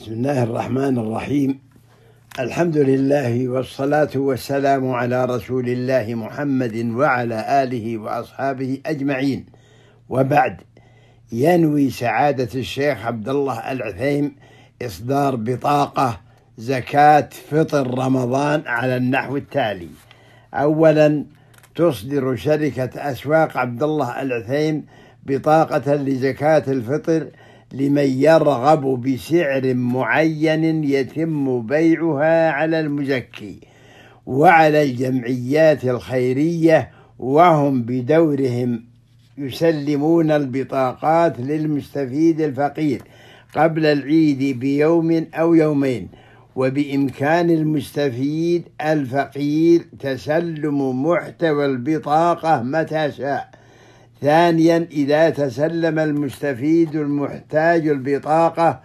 بسم الله الرحمن الرحيم الحمد لله والصلاة والسلام على رسول الله محمد وعلى آله وأصحابه أجمعين وبعد ينوي سعادة الشيخ عبد الله العثيم إصدار بطاقة زكاة فطر رمضان على النحو التالي أولا تصدر شركة أسواق عبد الله العثيم بطاقة لزكاة الفطر لمن يرغب بسعر معين يتم بيعها على المزكي وعلى الجمعيات الخيرية وهم بدورهم يسلمون البطاقات للمستفيد الفقير قبل العيد بيوم أو يومين وبإمكان المستفيد الفقير تسلم محتوى البطاقة متى شاء ثانيا إذا تسلم المستفيد المحتاج البطاقة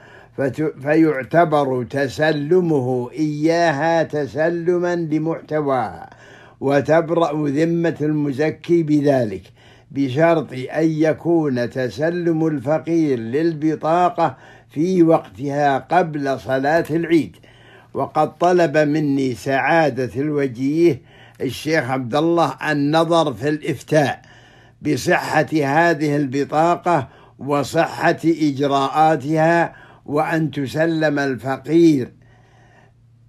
فيعتبر تسلمه إياها تسلما لمحتواها وتبرأ ذمة المزكي بذلك بشرط أن يكون تسلم الفقير للبطاقة في وقتها قبل صلاة العيد وقد طلب مني سعادة الوجيه الشيخ عبد الله النظر في الإفتاء بصحة هذه البطاقة وصحة إجراءاتها وأن تسلم الفقير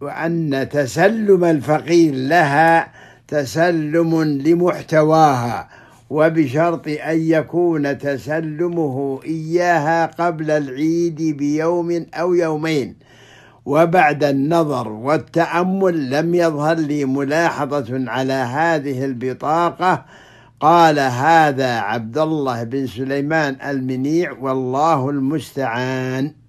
وأن تسلم الفقير لها تسلم لمحتواها وبشرط أن يكون تسلمه إياها قبل العيد بيوم أو يومين وبعد النظر والتأمل لم يظهر لي ملاحظة على هذه البطاقة قال هذا عبد الله بن سليمان المنيع والله المستعان